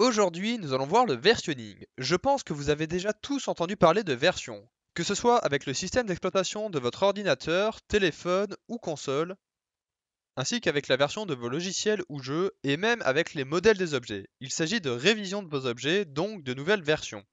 Aujourd'hui, nous allons voir le versionning. Je pense que vous avez déjà tous entendu parler de version, que ce soit avec le système d'exploitation de votre ordinateur, téléphone ou console, ainsi qu'avec la version de vos logiciels ou jeux, et même avec les modèles des objets. Il s'agit de révision de vos objets, donc de nouvelles versions.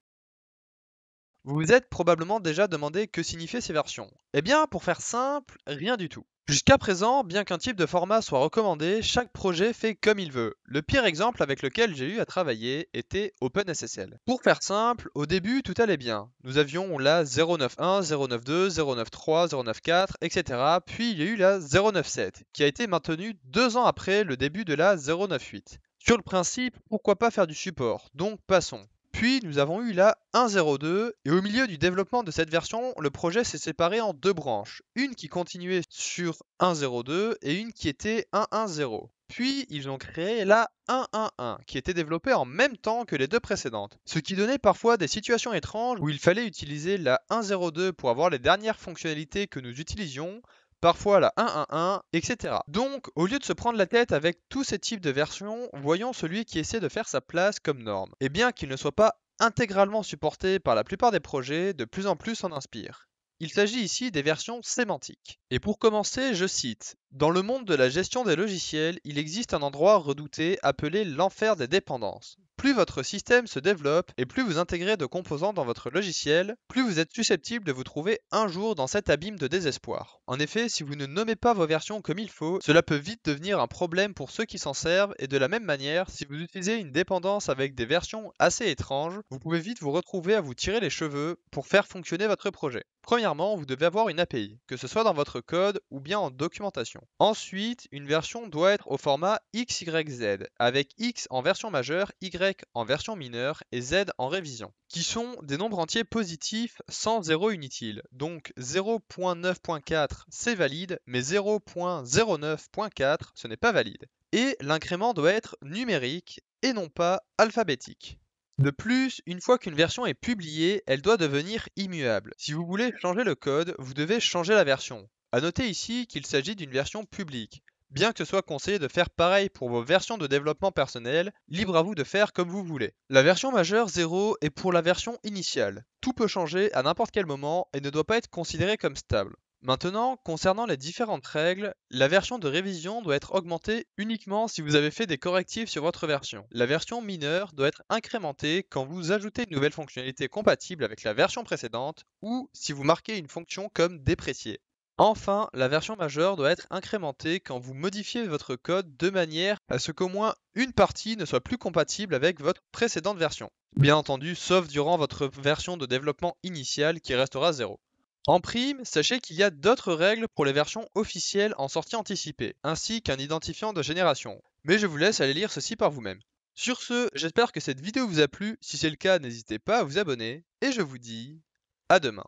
Vous vous êtes probablement déjà demandé que signifiaient ces versions. Eh bien, pour faire simple, rien du tout. Jusqu'à présent, bien qu'un type de format soit recommandé, chaque projet fait comme il veut. Le pire exemple avec lequel j'ai eu à travailler était OpenSSL. Pour faire simple, au début tout allait bien. Nous avions la 091, 092, 093, 094, etc. Puis il y a eu la 097, qui a été maintenue deux ans après le début de la 098. Sur le principe, pourquoi pas faire du support, donc passons. Puis nous avons eu la 1.02 et au milieu du développement de cette version, le projet s'est séparé en deux branches, une qui continuait sur 1.02 et une qui était 1.10. Puis ils ont créé la 1.1.1 qui était développée en même temps que les deux précédentes, ce qui donnait parfois des situations étranges où il fallait utiliser la 1.02 pour avoir les dernières fonctionnalités que nous utilisions, parfois la 1.1.1, etc. Donc, au lieu de se prendre la tête avec tous ces types de versions, voyons celui qui essaie de faire sa place comme norme. Et bien qu'il ne soit pas intégralement supporté par la plupart des projets, de plus en plus s'en inspire. Il s'agit ici des versions sémantiques. Et pour commencer, je cite Dans le monde de la gestion des logiciels, il existe un endroit redouté appelé l'enfer des dépendances. Plus votre système se développe et plus vous intégrez de composants dans votre logiciel, plus vous êtes susceptible de vous trouver un jour dans cet abîme de désespoir. En effet, si vous ne nommez pas vos versions comme il faut, cela peut vite devenir un problème pour ceux qui s'en servent et de la même manière, si vous utilisez une dépendance avec des versions assez étranges, vous pouvez vite vous retrouver à vous tirer les cheveux pour faire fonctionner votre projet. Premièrement, vous devez avoir une API, que ce soit dans votre code ou bien en documentation. Ensuite, une version doit être au format XYZ, avec X en version majeure, Y en version mineure et Z en révision, qui sont des nombres entiers positifs sans zéro inutile. Donc 0.9.4 c'est valide, mais 0.09.4 ce n'est pas valide. Et l'incrément doit être numérique et non pas alphabétique. De plus, une fois qu'une version est publiée, elle doit devenir immuable. Si vous voulez changer le code, vous devez changer la version. A noter ici qu'il s'agit d'une version publique. Bien que ce soit conseillé de faire pareil pour vos versions de développement personnel, libre à vous de faire comme vous voulez. La version majeure 0 est pour la version initiale. Tout peut changer à n'importe quel moment et ne doit pas être considéré comme stable. Maintenant, concernant les différentes règles, la version de révision doit être augmentée uniquement si vous avez fait des correctifs sur votre version. La version mineure doit être incrémentée quand vous ajoutez une nouvelle fonctionnalité compatible avec la version précédente ou si vous marquez une fonction comme dépréciée. Enfin, la version majeure doit être incrémentée quand vous modifiez votre code de manière à ce qu'au moins une partie ne soit plus compatible avec votre précédente version. Bien entendu, sauf durant votre version de développement initiale qui restera zéro. En prime, sachez qu'il y a d'autres règles pour les versions officielles en sortie anticipée, ainsi qu'un identifiant de génération, mais je vous laisse aller lire ceci par vous-même. Sur ce, j'espère que cette vidéo vous a plu, si c'est le cas n'hésitez pas à vous abonner, et je vous dis à demain.